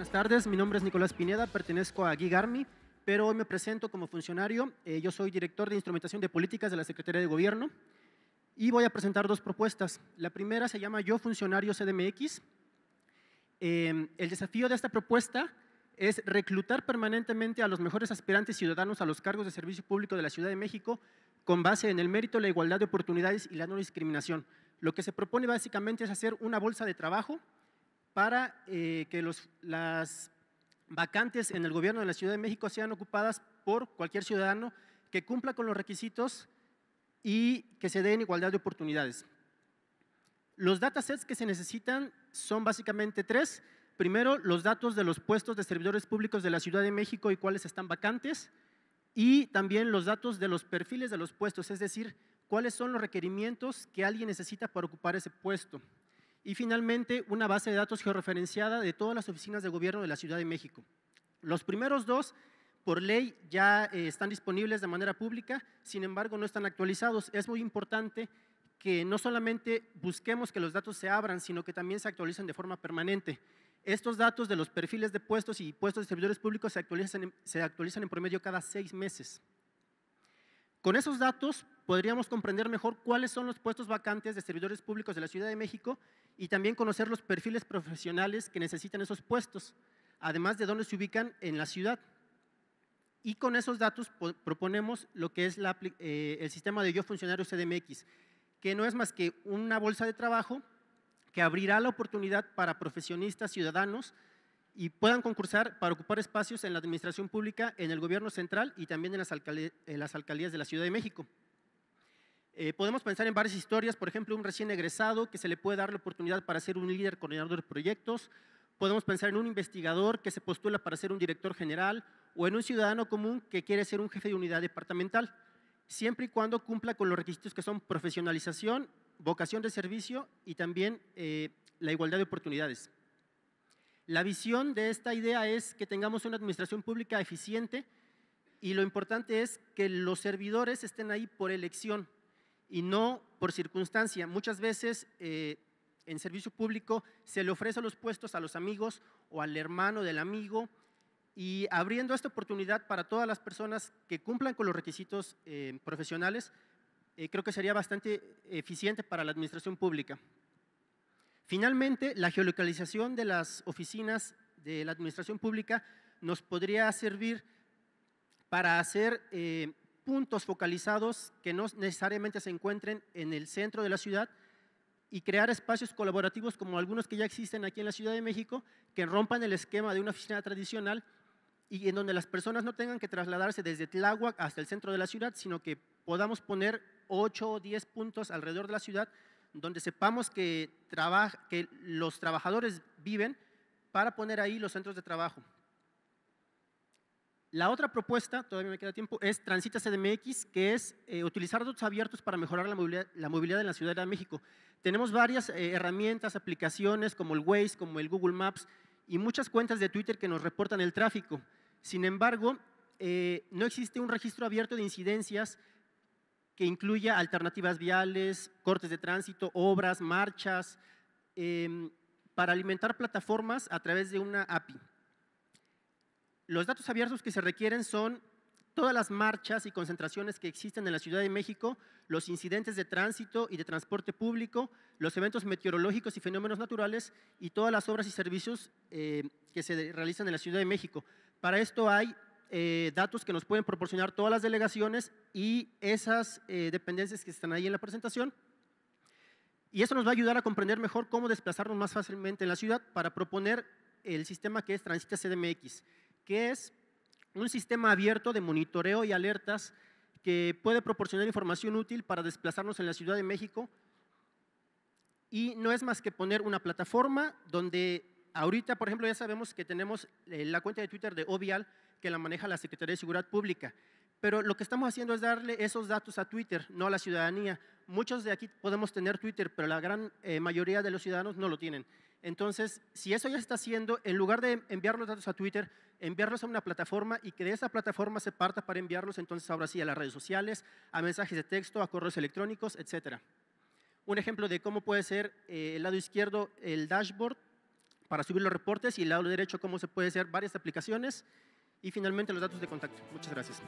Buenas tardes, mi nombre es Nicolás Pineda, pertenezco a GIGARMI, pero hoy me presento como funcionario. Eh, yo soy director de Instrumentación de Políticas de la Secretaría de Gobierno y voy a presentar dos propuestas. La primera se llama Yo Funcionario CDMX. Eh, el desafío de esta propuesta es reclutar permanentemente a los mejores aspirantes ciudadanos a los cargos de servicio público de la Ciudad de México con base en el mérito, la igualdad de oportunidades y la no discriminación. Lo que se propone básicamente es hacer una bolsa de trabajo para eh, que las vacantes en el gobierno de la Ciudad de México sean ocupadas por cualquier ciudadano que cumpla con los requisitos y que se den igualdad de oportunidades. Los datasets que se necesitan son básicamente tres. Primero, los datos de los puestos de servidores públicos de la Ciudad de México y cuáles están vacantes, y también los datos de los perfiles de los puestos, es decir, cuáles son los requerimientos que alguien necesita para ocupar ese puesto. Y finalmente, una base de datos georreferenciada de todas las oficinas de gobierno de la Ciudad de México. Los primeros dos, por ley, ya eh, están disponibles de manera pública, sin embargo, no están actualizados. Es muy importante que no solamente busquemos que los datos se abran, sino que también se actualicen de forma permanente. Estos datos de los perfiles de puestos y puestos de servidores públicos se actualizan, se actualizan en promedio cada seis meses. Con esos datos podríamos comprender mejor cuáles son los puestos vacantes de servidores públicos de la Ciudad de México y también conocer los perfiles profesionales que necesitan esos puestos, además de dónde se ubican en la ciudad. Y con esos datos proponemos lo que es eh, el sistema de Yo Funcionario CDMX, que no es más que una bolsa de trabajo que abrirá la oportunidad para profesionistas ciudadanos y puedan concursar para ocupar espacios en la administración pública, en el gobierno central y también en las, alcaldías, de la Ciudad de México. Eh, podemos pensar en varias historias, por ejemplo, un recién egresado que se le puede dar la oportunidad para ser un líder coordinador de proyectos, podemos pensar en un investigador que se postula para ser un director general o en un ciudadano común que quiere ser un jefe de unidad departamental, siempre y cuando cumpla con los requisitos que son profesionalización, vocación de servicio y también eh, la igualdad de oportunidades. La visión de esta idea es que tengamos una administración pública eficiente y lo importante es que los servidores estén ahí por elección y no por circunstancia. Muchas veces eh, en servicio público se le ofrecen los puestos a los amigos o al hermano del amigo y abriendo esta oportunidad para todas las personas que cumplan con los requisitos eh, profesionales, eh, creo que sería bastante eficiente para la administración pública. Finalmente, la geolocalización de las oficinas de la administración pública nos podría servir para hacer eh, puntos focalizados que no necesariamente se encuentren en el centro de la ciudad y crear espacios colaborativos como algunos que ya existen aquí en la Ciudad de México que rompan el esquema de una oficina tradicional y en donde las personas no tengan que trasladarse desde Tláhuac hasta el centro de la ciudad, sino que podamos poner 8 o 10 puntos alrededor de la ciudad donde sepamos que, trabaja, que los trabajadores viven para poner ahí los centros de trabajo. La otra propuesta, todavía me queda tiempo, es Transita CDMX, que es eh, utilizar datos abiertos para mejorar la movilidad, en la Ciudad de México. Tenemos varias eh, herramientas, aplicaciones como el Waze, como el Google Maps y muchas cuentas de Twitter que nos reportan el tráfico. Sin embargo, eh, no existe un registro abierto de incidencias que incluya alternativas viales, cortes de tránsito, obras, marchas, em, para alimentar plataformas a través de una API. Los datos abiertos que se requieren son todas las marchas y concentraciones que existen en la Ciudad de México, los incidentes de tránsito y de transporte público, los eventos meteorológicos y fenómenos naturales y todas las obras y servicios eh, que se realizan en la Ciudad de México. Para esto hay eh, datos que nos pueden proporcionar todas las delegaciones y esas eh, dependencias que están ahí en la presentación. Y eso nos va a ayudar a comprender mejor cómo desplazarnos más fácilmente en la ciudad para proponer el sistema que es Transita CDMX, que es un sistema abierto de monitoreo y alertas que puede proporcionar información útil para desplazarnos en la Ciudad de México y no es más que poner una plataforma donde ahorita, por ejemplo, ya sabemos que tenemos eh, la cuenta de Twitter de Ovial, que la maneja la Secretaría de Seguridad Pública. Pero lo que estamos haciendo es darle esos datos a Twitter, no a la ciudadanía. Muchos de aquí podemos tener Twitter, pero la gran eh, mayoría de los ciudadanos no lo tienen. Entonces, si eso ya se está haciendo, en lugar de enviar los datos a Twitter, enviarlos a una plataforma y que de esa plataforma se parta para enviarlos entonces ahora sí a las redes sociales, a mensajes de texto, a correos electrónicos, etc. Un ejemplo de cómo puede ser eh, el lado izquierdo, el dashboard para subir los reportes y el lado derecho cómo se puede hacer varias aplicaciones y finalmente los datos de contacto. Muchas gracias.